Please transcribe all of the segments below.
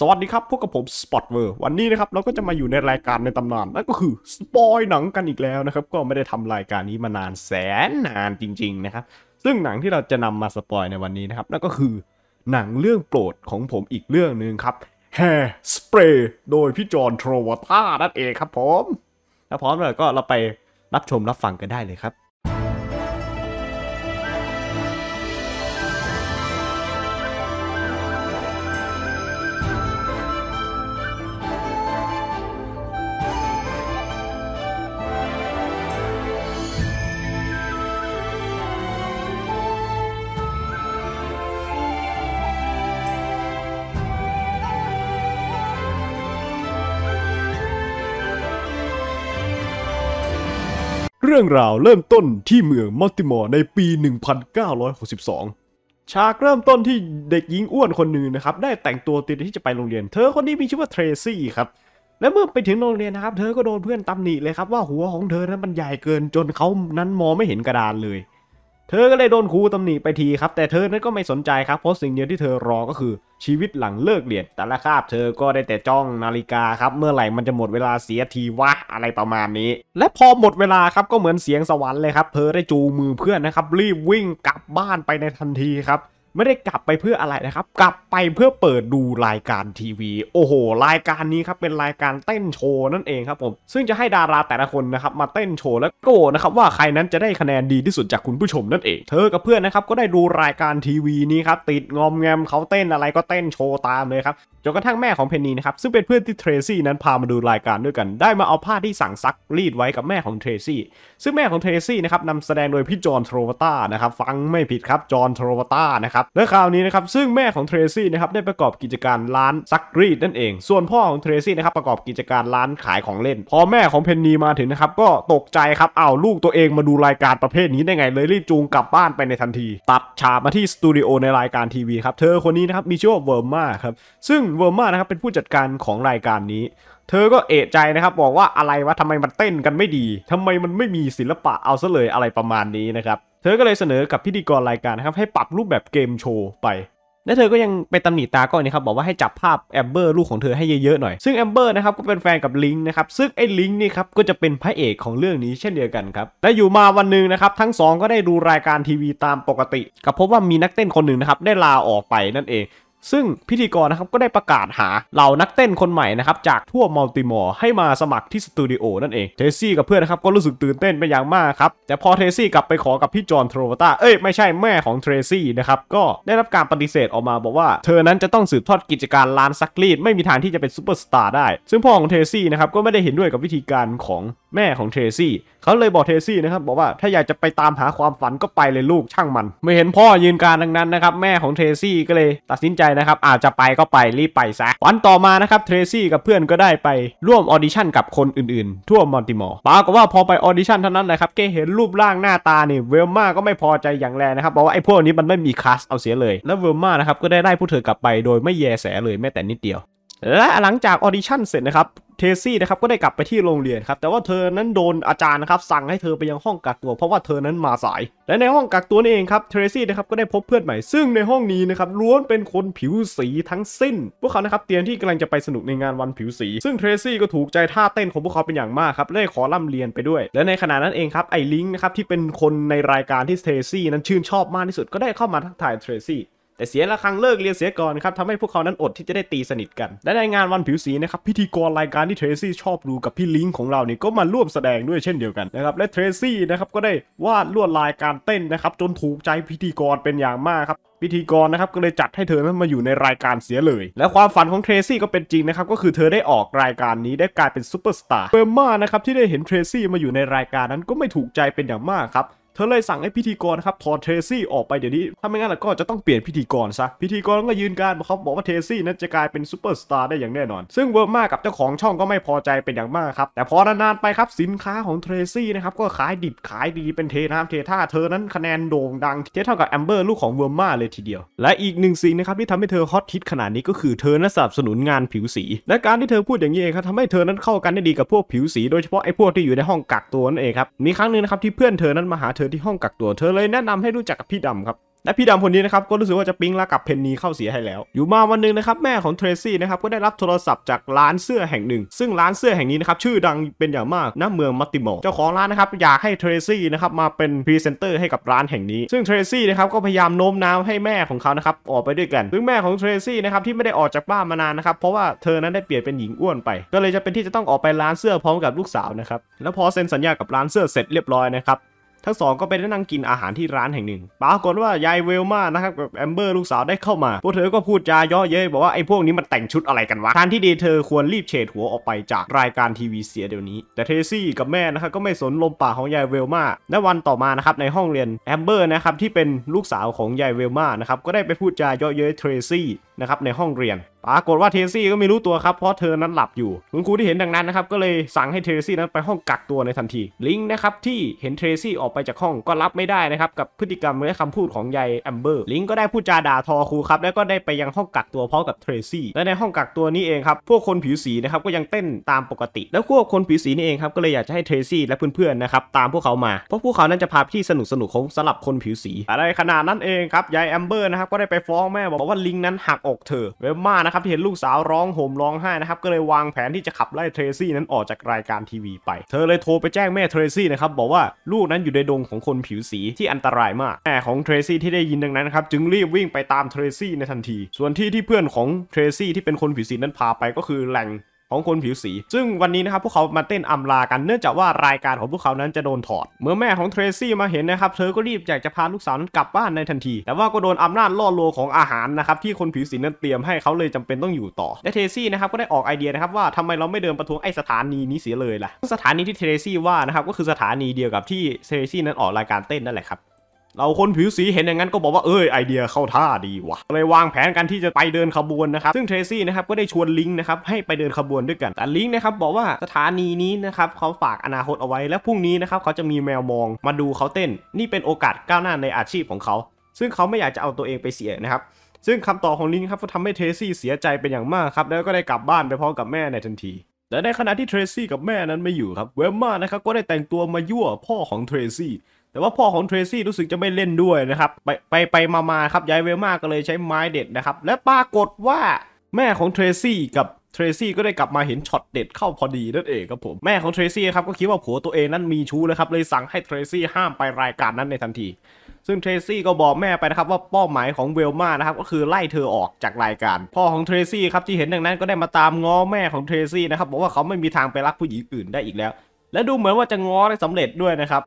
สวัสดีครับพวกกับผมสปอตเวอร์วันนี้นะครับเราก็จะมาอยู่ในรายการในตำนานนั่นก็คือสปอยหนังกันอีกแล้วนะครับก็ไม่ได้ทำรายการนี้มานานแสนนานจริงๆนะครับซึ่งหนังที่เราจะนำมาสปอยในวันนี้นะครับนั่นก็คือ หนังเรื่องโปรดของผมอีกเรื่องหนึ่งครับแฮสเปรย์โดยพี่จอห์นโทรวาต้านั่นเองครับ ผมถ้าพร้อมแล้วก็เราไปรับชมรับฟังกันได้เลยครับเรื่องราวเริ่มต้นที่เมืองมอตติมอร์ในปี 1962ฉากเริ่มต้นที่เด็กหญิงอ้วนคนหนึ่งนะครับ ได้แต่งตัวเตรียมที่จะไปโรงเรียน เธอคนนี้มีชื่อว่าเทรซี่ครับ และเมื่อไปถึงโรงเรียนนะครับ เธอก็โดนเพื่อนตำหนิเลยครับ ว่าหัวของเธอนั้นมันใหญ่เกินจนเขานั้นมองไม่เห็นกระดานเลยเธอก็เลยโดนครูตำหนิไปทีครับแต่เธอนั้นก็ไม่สนใจครับเพราะสิ่งเดียวที่เธอรอก็คือชีวิตหลังเลิกเรียน แต่ละคาบเธอก็ได้แต่จ้องนาฬิกาครับเมื่อไหร่มันจะหมดเวลาเสียทีวะอะไรประมาณนี้ และพอหมดเวลาครับก็เหมือนเสียงสวรรค์เลยครับเธอได้จูมือเพื่อนนะครับรีบวิ่งกลับบ้านไปในทันทีครับไม่ได้กลับไปเพื่ออะไรนะครับ กลับไปเพื่อเปิดดูรายการทีวี โอ้โห รายการนี้ครับเป็นรายการเต้นโชว์นั่นเองครับผม ซึ่งจะให้ดาราแต่ละคนนะครับมาเต้นโชว์และโกนะครับว่าใครนั้นจะได้คะแนนดีที่สุดจากคุณผู้ชมนั่นเอง เธอกับเพื่อนนะครับก็ได้ดูรายการทีวีนี้ครับติดงอมแงมเขาเต้นอะไรก็เต้นโชว์ตามเลยครับ จนกระทั่งแม่ของเพนนีนะครับซึ่งเป็นเพื่อนที่เทรซี่นั้นพามาดูรายการด้วยกัน ได้มาเอาผ้าที่สั่งซักรีดไว้กับแม่ของเทรซี่ ซึ่งแม่ของเทรซี่นะครับนำแสดงโดยพี่จอห์นโทรวตานะครับฟังไม่ผิดครับจอห์นโทรวตานะครับและคราวนี้นะครับซึ่งแม่ของเทรซี่นะครับได้ประกอบกิจการร้านซักรีดนั่นเอง ส่วนพ่อของเทรซี่นะครับประกอบกิจการร้านขายของเล่นพอแม่ของเพนนีมาถึงนะครับก็ตกใจครับเอ้าลูกตัวเองมาดูรายการประเภทนี้ได้ไง เลยรีบจูงกลับบ้านไปในทันที ตัดฉากมาที่สตูดิโอในรายการทีวีครับ เธอคนนี้นะครับมีชื่อว่าเวอร์มาครับ ซึ่งเวอร์มานะครับเป็นผู้จัดการของรายการนี้เธอก็เอะใจนะครับบอกว่าอะไรวะทำไมมันเต้นกันไม่ดีทำไมมันไม่มีศิลปะเอาซะเลยอะไรประมาณนี้นะครับธอก็เลยเสนอกับพิธีกรรายการนะครับให้ปรับรูปแบบเกมโชว์ไป และเธอก็ยังไปตำหนิตาก้อนนี้ครับ บอกว่าให้จับภาพแอมเบอร์ลูกของเธอให้เยอะๆหน่อย ซึ่งแอมเบอร์นะครับก็เป็นแฟนกับลิงนะครับซึ่งไอ้ลิงนี่ครับก็จะเป็นพระเอกของเรื่องนี้เช่นเดียวกันครับ และอยู่มาวันหนึ่งนะครับทั้งสองก็ได้ดูรายการทีวีตามปกติก็พบว่ามีนักเต้นคนหนึ่งนะครับได้ลาออกไปนั่นเองซึ่งพิธีกรนะครับก็ได้ประกาศหาเหล่านักเต้นคนใหม่นะครับจากทั่วมัลติมอร์ให้มาสมัครที่สตูดิโอนั่นเองเทซี่กับเพื่อนนะครับก็รู้สึกตื่นเต้นเป็นอย่างมากครับ แต่พอเทซี่กลับไปขอกับพี่จอห์นโทรวตาเอ้ยไม่ใช่แม่ของเทซี่นะครับ ก็ได้รับการปฏิเสธออกมาบอกว่าเธอนั้นจะต้องสืบทอดกิจการร้านซักรีด ไม่มีทางที่จะเป็นซูเปอร์สตาร์ได้ ซึ่งพ่อของเทซี่นะครับก็ไม่ได้เห็นด้วยกับวิธีการของแม่ของเทซี่เขาเลยบอกเทซี่นะครับบอกว่าถ้าอยากจะไปตามหาความฝันก็ไปเลยลูกช่างมัน ไม่เห็นพ่อยืนการดังนั้นนะครับแม่ของเทซี่ก็เลยตัดสินใจนะครับอาจจะไปก็ไปรีบไปซะวันต่อมานะครับเทรซี่กับเพื่อนก็ได้ไปร่วมออดิชั่นกับคนอื่นๆทั่วมอนติมอร์ปรากฏว่าพอไปออดิชั่นเท่านั้นนะครับแกเห็นรูปร่างหน้าตานี่เวลมาก็ไม่พอใจอย่างแรงนะครับบอกว่าไอ้พวกนี้มันไม่มีคลาสเอาเสียเลย แล้วเวลมานะครับก็ได้ไล่ผู้เธอกลับไปโดยไม่แยแสเลยแม้แต่นิดเดียวและหลังจากออดิชั่นเสร็จนะครับเทซี่นะครับก็ได้กลับไปที่โรงเรียนครับ แต่ว่าเธอนั้นโดนอาจารย์นะครับ สั่งให้เธอไปยังห้องกักตัวเพราะว่าเธอนั้นมาสาย และในห้องกักตัวนี่เองครับเทซี่นะครับก็ได้พบเพื่อนใหม่ซึ่งในห้องนี้นะครับล้วนเป็นคนผิวสีทั้งสิ้น พวกเขานะครับเตรียมที่กำลังจะไปสนุกในงานวันผิวสี ซึ่งเทซี่ก็ถูกใจท่าเต้นของพวกเขาเป็นอย่างมากครับและขอร่ำเรียนไปด้วย และในขณะนั้นเองครับไอ้ลิงนะครับที่เป็นคนในรายการที่เทซี่นั้นชื่นชอบมากที่สุดก็ได้เข้ามาทักทายเทซี่แต่เสียละครังเลิกเรียนเสียก่อนครับทำให้พวกเขานั้นอดที่จะได้ตีสนิทกันและในงานวันผิวสีนะครับพิธีกรรายการที่เทรซี่ชอบดูกับพี่ลิงของเราเนี่ยก็มาร่วมแสดงด้วยเช่นเดียวกันนะครับและเทรซี่นะครับก็ได้วาดลวดลายการเต้นนะครับจนถูกใจพิธีกรเป็นอย่างมากครับพิธีกรนะครับก็เลยจัดให้เธอนั้นมาอยู่ในรายการเสียเลย และความฝันของเทรซี่ก็เป็นจริงนะครับก็คือเธอได้ออกรายการนี้ได้กลายเป็นซูเปอร์สตาร์เบอร์มานะครับที่ได้เห็นเทรซี่มาอยู่ในรายการนั้นก็ไม่ถูกใจเป็นอย่างมากครับเธอเลยสั่งให้พิธีกรครับถอดเทซี่ออกไปเดี๋ยวนี้ ถ้าไม่งั้นก็จะต้องเปลี่ยนพิธีกรซะพิธีกรก็ยืนการเขาบอกว่าเทซี่นั้นจะกลายเป็นซูเปอร์สตาร์ได้อย่างแน่นอน ซึ่งเวอร์มากกับเจ้าของช่องก็ไม่พอใจเป็นอย่างมากครับ แต่พอนานๆไปครับ สินค้าของเทซี่นะครับก็ขายดิบขายดีเป็นเทน้ำเทท่าเธอนั้นคะแนนโด่งดัง เทเท่ากับแอมเบอร์ลูกของเวอร์มาเลยทีเดียว และอีกหนึ่งสิ่งนะครับที่ทำให้เธอฮอตฮิตขนาดนี้ก็คือเธอนั้นสนับสนุนงานผิวสี และการที่เธอพูดอย่างนี้เองครับทำให้เธอนั้นเข้ากันได้ดีกับพวกผิวสี โดยเฉพาะไอ้พวกที่อยู่ในห้องกักตัวนั่นเองครับมีครั้งหนึ่งนะครับที่เพื่อนเธอนั้นมาหาเอที่ห้องกักตัวเธอเลยแนะนำให้รู้จักกับพี่ดำครับและพี่ดำคนนี้นะครับก็รู้สึกว่าจะปิ๊งล้กับเพนนีเข้าเสียให้แล้ว อยู่มาวันนึงนะครับแม่ของเทรซี่นะครับก็ได้รับโทรศัพท์จากร้านเสื้อแห่งหนึ่งซึ่งร้านเสื้อแห่งนี้นะครับชื่อดังเป็นอย่างมากณเมืองมัตติมอร์เจ้าของร้านนะครับอยากให้เทรซี่นะครับมาเป็นพรีเซนเตอร์ให้กับร้านแห่งนี้ ซึ่งเทรซี่นะครับก็พยายามโน้มน้าวให้แม่ของเขานะครับออกไปด้วยกันซึ่งแม่ของเทรซี่นะครับที่ไม่ได้ออกจากบ้านมานานนะครับเพราะว่าเธอนั้นได้เปลี่ยนเป็นหญิงอ้วนไปก็เลยจะเป็นที่จะต้องออกไปร้านเสื้อพร้อมกับลูกสาวนะครับแล้วพอเซ็นสัญญากับร้านเสื้อเสร็จเรียบร้อยนะครับทั้งสองก็ไปนั่งกินอาหารที่ร้านแห่งหนึ่ง ปรากฏว่ายายเวลมานะครับกับ แอมเบอร์ลูกสาวได้เข้ามาพวกเธอก็พูดจาเยาะเย้ยบอกว่า ไอ้พวกนี้มันแต่งชุดอะไรกันวะทานที่ดีเธอควรรีบเฉดหัวออกไปจากรายการทีวีเสียเดี๋ยวนี้ แต่เทซี่กับแม่นะครับก็ไม่สนลมปากของยายเวลมาและวันต่อมานะครับในห้องเรียน แอมเบอร์นะครับที่เป็นลูกสาวของยายเวลมานะครับก็ได้ไปพูดจาเยาะเย้ยเทซี่นะครับในห้องเรียนปรากฏว่าเทซี่ก็ไม่รู้ตัวครับ เพราะเธอนั้นหลับอยู่ คุณครูที่เห็นดังนั้นนะครับก็เลยสั่งให้เทซี่นั้นไปห้องกักตัวในทันทีลิงนะครับที่เห็นเทซี่ออกไปจากห้องก็รับไม่ได้นะครับกับพฤติกรรม และคำพูดของยายแอมเบอร์ลิงก็ได้พูดจาด่าทอครูครับ แล้วก็ได้ไปยังห้องกักตัวพร้อมกับเทซี่และในห้องกักตัวนี้เองครับ พวกคนผิวสีนะครับก็ยังเต้นตามปกติ แล้วพวกคนผิวสีนี่เองครับก็เลยอยากจะให้เทซี่และเพื่อนๆนะครับตามพวกเขามาเพราะพวกเขานั้นจะพาที่สนุกสนุกของสำหรับคนผิวสีอะไรขนาดนั้นเองครับยายแอมเบอร์นะครับก็ได้ไปฟ้องแม่บอกว่าลิงนั้นหักอกเธอเวมมานะครับที่เห็นลูกสาวร้องโหมร้องไห้นะครับก็เลยวางแผนที่จะขับไล่เทรซี่นั้นออกจากรายการทีวีไปเธอเลยโทรไปแจ้งแม่เทรซี่นะครับบอกว่าลูกนั้นอยู่ในดงของคนผิวสีที่อันตรายมากแม่ของเทรซี่ที่ได้ยินดังนั้นครับจึงรีบวิ่งไปตามเทรซี่ในทันทีส่วนที่ที่เพื่อนของเทรซี่ที่เป็นคนผิวสีนั้นพาไปก็คือแหล่งของคนผิวสี ซึ่งวันนี้นะครับพวกเขามาเต้นอำลากัน เนื่องจากว่ารายการของพวกเขานั้นจะโดนถอด เมื่อแม่ของเทรซี่มาเห็นนะครับ เธอก็รีบอยากจะพาลูกสาวนั้นกลับบ้านในทันที แต่ว่าก็โดนอำนาจล่อลวงของอาหารนะครับที่คนผิวสีนั้นเตรียมให้เขาเลยจำเป็นต้องอยู่ต่อ และเทรซี่นะครับก็ได้ออกไอเดียนะครับว่าทำไมเราไม่เดินประท้วงไอสถานีนี้เสียเลยล่ะสถานีที่เทรซี่ว่านะครับก็คือสถานีเดียวกับที่เทรซี่นั้นออกรายการเต้นนั่นแหละครับเราคนผิวสีเห็นอย่างนั้นก็บอกว่าเอ้ยไอเดียเข้าท่าดีวะเลยวางแผนกันที่จะไปเดินขบวนนะครับ ซึ่งเทรซี่นะครับก็ได้ชวนลิงนะครับให้ไปเดินขบวนด้วยกัน แต่ลิงนะครับบอกว่าสถานีนี้นะครับเขาฝากอนาคตเอาไว้ และพรุ่งนี้นะครับเขาจะมีแมวมองมาดูเขาเต้น นี่เป็นโอกาสก้าวหน้าในอาชีพของเขา ซึ่งเขาไม่อยากจะเอาตัวเองไปเสียนะครับซึ่งคำตอบของลิงครับก็ทำให้เทรซี่เสียใจเป็นอย่างมากครับแล้วก็ได้กลับบ้านไปพร้อมกับแม่ในทันทีและในขณะที่เทรซี่กับแม่นั้นไม่อยู่ครับเวมมานะครับก็ได้แต่งตัวมายั่วพ่อของเทรซี่แต่ว่าพ่อของเทรซี่รู้สึกจะไม่เล่นด้วยนะครับไปไปไปมามาครับยายเวลมาก็เลยใช้ไม้เด็ดนะครับ และปรากฏว่าแม่ของเทรซี่กับเทรซี่ก็ได้กลับมาเห็นช็อตเด็ดเข้าพอดีนั่นเองครับผมแม่ของเทรซี่ครับก็คิดว่าผัวตัวเองนั้นมีชู้นะครับ เลยสั่งให้เทรซี่ห้ามไปรายการนั้นในทันที ซึ่งเทรซี่ก็บอกแม่ไปนะครับว่าเป้าหมายของเวลมานะครับก็คือไล่เธอออกจากรายการ พ่อของเทรซี่ครับที่เห็นดังนั้นก็ได้มาตามง้อแม่ของเทรซี่นะครับบอกว่าเขาไม่มีทางไปรักผู้หญิงอื่นได้อีกแล้ว และดูเหมือนว่าจะง้อได้สำเร็จด้วยนะครับ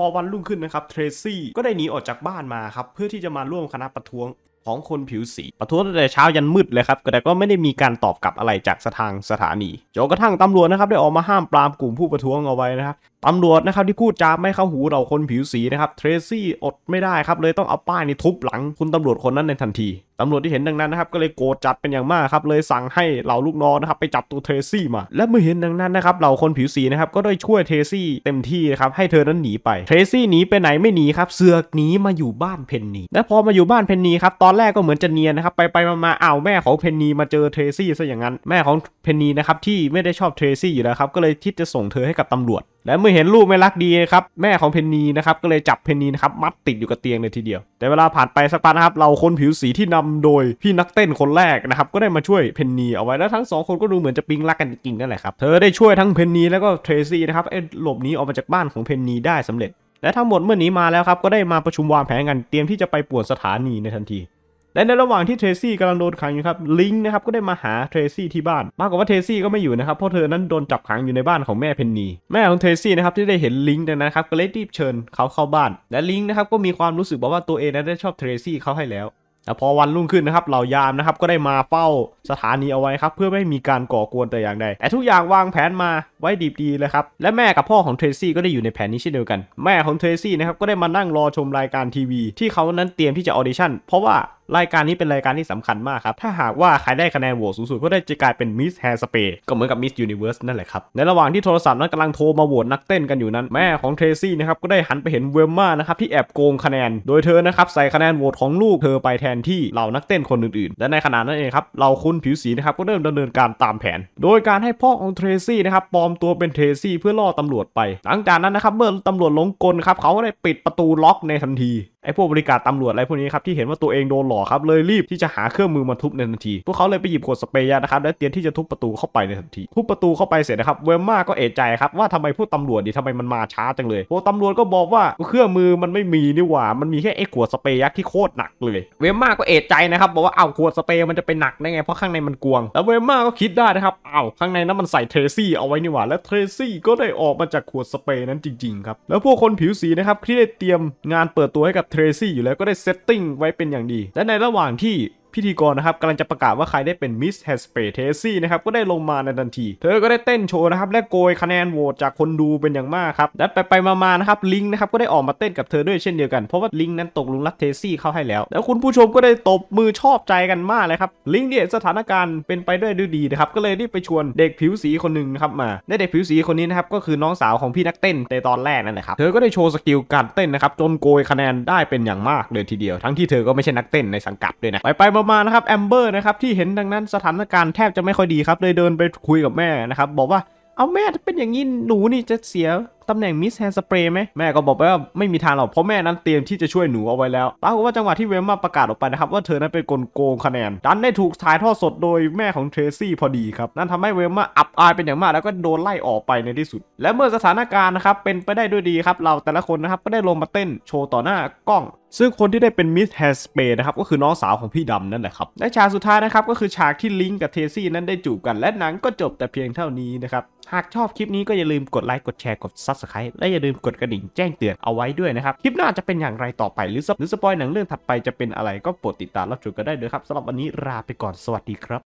พอวันรุ่งขึ้นนะครับเทรซี่ก็ได้หนีออกจากบ้านมาครับ เพื่อที่จะมาร่วมคณะประท้วง ของคนผิวสี ประท้วงตั้งแต่เช้ายันมืดเลยครับแต่ก็ไม่ได้มีการตอบกลับอะไรจากสถานสถานีจนกระทั่งตำรวจนะครับ ได้ออกมาห้ามปรามกลุ่มผู้ประท้วงเอาไว้นะครับตำรวจนะครับที่พูดจาไม่เข้าหูเราคนผิวสีนะครับเทรซี่อดไม่ได้ครับเลยต้องเอาป้ายนี่ทุบหลังคุณตำรวจคนนั้นในทันทีตำรวจที่เห็นดังนั้นนะครับ ก็เลยโกรธจัดเป็นอย่างมากครับเลยสั่งให้เหล่าลูกน้องนะครับไปจับตัวเทรซี่มาและเมื่อเห็นดังนั้นนะครับเหล่าคนผิวสีนะครับก็ได้ช่วยเทรซี่เต็มที่นะครับให้เธอนั้นหนี ไปเทรซี่หนีไปไหนไม่หนีครับเสือกหนีมาอยู่บ้านเพนนีและพอมาอยู่บ้านเพนนีครับตอนแรกก็เหมือนจะเนียนนะครับ ไปไปมาๆอ้าวแม่ของเพนนีมาเจอเทรซี่ซะอย่างนั้นแม่ของเพนนีนะครับที่ไม่ได้ชอบเทรซี่อยู่แล้วครับก็เลยคิดจะส่งเธอให้กับตำรวจและเมื่อเห็นลูกไม่รักดีครับแม่ของเพนนีนะครับก็เลยจับเพนนีนะครับมัดติดอยู่กับเตียงเลยทีเดียว แต่เวลาผ่านไปสักพักนะครับเราคนผิวสีที่นำโดยพี่นักเต้นคนแรกนะครับก็ได้มาช่วยเพนนีเอาไว้แล้ว ทั้งสองคนก็ดูเหมือนจะปิ๊งรักกันจริงนั่นแหละครับเธอได้ช่วยทั้งเพนนีแล้วก็เทรซี่นะครับเอ็หลบหนีออกมาจากบ้านของเพนนีได้สำเร็จ และทั้งหมดเมื่อนี้มาแล้วครับก็ได้มาประชุมวางแผนกัน เตรียมที่จะไปป่วนสถานีในทันทีและในระหว่างที่เทรซี่กำลังโดนขังอยู่ครับลิงนะครับก็ได้มาหาเทรซี่ที่บ้าน มากกว่าว่าเทรซี่ก็ไม่อยู่นะครับเพราะเธอนั้นโดนจับขังอยู่ในบ้านของแม่เพนนีแม่ของเทรซี่นะครับที่ได้เห็นลิงนะครับก็เลยรีบเชิญเขาเข้าบ้านและลิงนะครับก็มีความรู้สึกบอกว่าตัวเองนั้นได้ชอบเทรซี่เขาให้แล้วแต่พอวันรุ่งขึ้นนะครับเหล่ายามนะครับก็ได้มาเฝ้าสถานีเอาไว้ครับเพื่อไม่มีการก่อกวนแต่อย่างใดแต่ทุกอย่างวางแผนมาไว้ดีดีเลยครับและแม่กับพ่อของเทรซี่ก็ได้อยู่ในแผนนี้เช่นเดียวกัน แม่ของเทรซี่นะครับก็ได้มานั่งรอชมรายการทีวีที่เขานั้นเตรียมที่จะออเดชั่นเพราะว่ารายการนี้เป็นรายการที่สำคัญมากครับ ถ้าหากว่าใครได้คะแนนโหวตสูงสุดก็ได้จะกลายเป็นมิสแฮร์สเปย์ก็เหมือนกับมิสยูนิเวอร์สนั่นแหละครับ ในระหว่างที่โทรศัพท์นั้นกำลังโทรมาโหวตนักเต้นกันอยู่นั้น แม่ของเทรซี่นะครับก็ได้หันไปเห็นเวลมานะครับที่แอบโกงคะแนน โดยเธอนะครับใส่คะแนนโหวตของลูกเธอไปแทนที่เหล่านักเต้นคนอื่น ๆและในขณะนั้นเองครับเราคุณผิวสีนะครับก็เริ่มดำเนินการตามแผน โดยการให้พ่อของเทรซี่นะครับปลอมตัวเป็นเทรซี่เพื่อล่อตำรวจไปหลังจากนั้นนะครับเมื่อตำรวจลงกลครับเขาก็ได้ปิดประตูล็อกในทันทีไอ้พวกบริการตำรวจอะไรพวกนี้ครับ ที่เห็นว่าตัวเองโดนหลอกครับ เลย รีบ ที่จะหาเครื่องมือมาทุบ ในทันทีพวกเขาเลยไปหยิบขวดสเปรย์นะครับและเตรียมที่จะทุบประตูเข้าไปในทันทีทุบประตูเข้าไปเสร็จนะครับเวมมาก็เอะใจครับว่าทำไม พวกตำรวจดิทำไมมันมา ช้าจังเลยพวกตำรวจก็บอกว่าเครื่องมือมันไม่มีนี่หว่า มันมีแค่ไอ้ขวดสเปรย์ที่โคตรหนักเลย เวมมาก็เอะใจนะครับ บอกว่าเอาขวดสเปรย์มันจะไปหนักได้ไงเพราะข้างในมันกวง แล้วเวมมาก็คิดได้นะครับเอาข้างในนั้นมันใส่เทซี่เอาไว้นี่หว่าและเทซี่ก็ได้ออกมาจากขวดสเปรย์นั้นจริงๆครับแล้วพวกคนผิวสีนะครับที่ได้เตรียมงานเปิดตัวให้กับเทรซี่อยู่แล้วก็ได้เซตติ้งไว้เป็นอย่างดี และในระหว่างที่พิธีกรนะครับกำลังจะประกาศว่าใครได้เป็นมิสแฮสเปเทซี่นะครับก็ได้ลงมาในทันที เธอก็ได้เต้นโชว์นะครับและโกยคะแนนโหวตจากคนดูเป็นอย่างมากครับ และไปไปมาๆนะครับ ลิงนะครับก็ได้ออกมาเต้นกับเธอด้วยเช่นเดียวกัน เพราะว่าลิงนั้นตกลุมรักเทซี่เข้าให้แล้ว แล้วคุณผู้ชมก็ได้ตบมือชอบใจกันมากเลยครับลิงเนี่ยสถานการณ์เป็นไปด้วยดีนะครับก็เลยรีบไปชวนเด็กผิวสีคนหนึ่งครับมาในเด็กผิวสีคนนี้นะครับก็คือน้องสาวของพี่นักเต้นในตอนแรกนั่นแหละครับเธอก็ได้โชว์สกิลการเต้นนะครับจนโกยคะแนนได้เป็นอย่างมากเลยทีเดียว ทั้งที่เธอก็ไม่ใช่นักเต้นในสังกัดด้วยนะไปไปมามานะครับแอมเบอร์นะครับที่เห็นดังนั้นสถานการณ์แทบจะไม่ค่อยดีครับเลยเดินไปคุยกับแม่นะครับบอกว่าเอาแม่เป็นอย่างนี้หนูนี่จะเสียตำแหน่งมิสแฮนสเปรย์ไหมแม่ก็บอกว่าไม่มีทางหรอกเพราะแม่นั้นเตรียมที่จะช่วยหนูเอาไว้แล้วปรากฏว่าจังหวะที่เวมมาประกาศออกไปนะครับว่าเธอนั้นเป็นกลโกงคะแนน ดันได้ถูกถ่ายทอดสดโดยแม่ของเทรซี่พอดีครับนั่นทำให้เวมมาอับอายเป็นอย่างมากแล้วก็โดนไล่ออกไปในที่สุดและเมื่อสถานการณ์นะครับเป็นไปได้ด้วยดีครับเราแต่ละคนนะครับก็ได้ลงมาเต้นโชว์ต่อหน้ากล้องซึ่งคนที่ได้เป็นมิสแฮสเปย์นะครับก็คือน้องสาวของพี่ดำนั่นแหละครับ และฉากสุดท้ายนะครับ ก็คือฉากที่ลิงกับเทซี่นั้นได้จูบกันและหนังก็จบแต่เพียงเท่านี้นะครับ หากชอบคลิปนี้ก็อย่าลืมกดไลค์กดแชร์กดซับสไครต์และอย่าลืมกดกระดิ่งแจ้งเตือนเอาไว้ด้วยนะครับ คลิปหน้าจะเป็นอย่างไรต่อไปหรือสปอยหนังเรื่องถัดไปจะเป็นอะไรก็โปรดติดตามรับชมกันได้เลยครับสำหรับวันนี้ลาไปก่อนสวัสดีครับ